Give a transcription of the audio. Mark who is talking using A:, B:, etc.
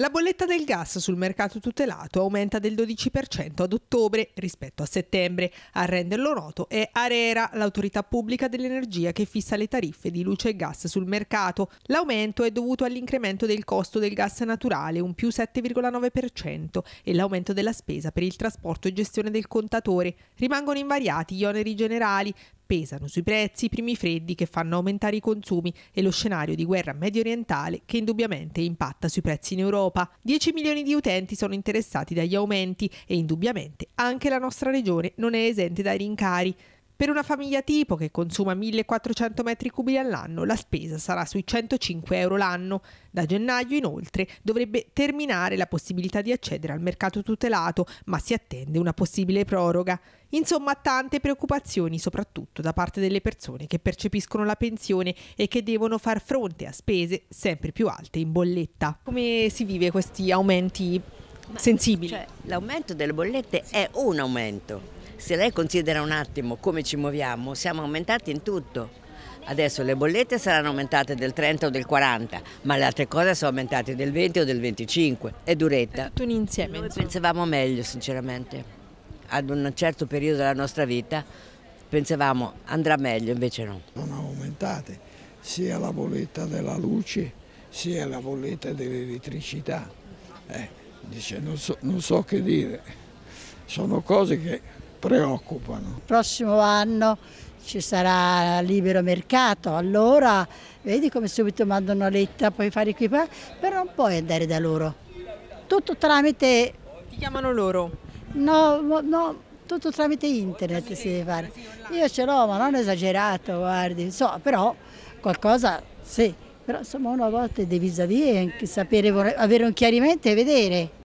A: La bolletta del gas sul mercato tutelato aumenta del 12% ad ottobre rispetto a settembre. A renderlo noto è Arera, l'autorità pubblica dell'energia che fissa le tariffe di luce e gas sul mercato. L'aumento è dovuto all'incremento del costo del gas naturale, un più 7,9%, e l'aumento della spesa per il trasporto e gestione del contatore. Rimangono invariati gli oneri generali, pesano sui prezzi i primi freddi che fanno aumentare i consumi e lo scenario di guerra medio orientale che indubbiamente impatta sui prezzi in Europa. 10 milioni di utenti sono interessati dagli aumenti e indubbiamente anche la nostra regione non è esente dai rincari. Per una famiglia tipo che consuma 1400 metri cubi all'anno, la spesa sarà sui 105 euro l'anno. Da gennaio, inoltre, dovrebbe terminare la possibilità di accedere al mercato tutelato, ma si attende una possibile proroga. Insomma, tante preoccupazioni, soprattutto da parte delle persone che percepiscono la pensione e che devono far fronte a spese sempre più alte in bolletta. Come si vive questi aumenti sensibili? Cioè, l'aumento delle
B: bollette è un aumento
A: se lei considera un attimo come ci
B: muoviamo, siamo aumentati in tutto. Adesso le bollette saranno aumentate del 30 o del 40, ma le altre cose sono aumentate del 20 o del 25. È duretta. tutto un insieme. Noi pensavamo meglio, sinceramente. Ad un certo periodo della nostra vita pensavamo andrà meglio, invece no.
C: Sono aumentate sia la bolletta della luce sia la bolletta dell'elettricità. Eh, dice, non so, non so che dire.
D: Sono cose che
C: preoccupano.
D: Il prossimo anno ci sarà libero mercato, allora vedi come subito mandano una lettera, puoi fare qui, però non puoi andare da loro. Tutto tramite...
A: Ti chiamano loro?
D: No, no, tutto tramite internet si deve fare. Io ce l'ho, ma non esagerato, guardi, so, però qualcosa sì, però insomma una volta devi vis-à-vis anche sapere, avere un chiarimento e vedere.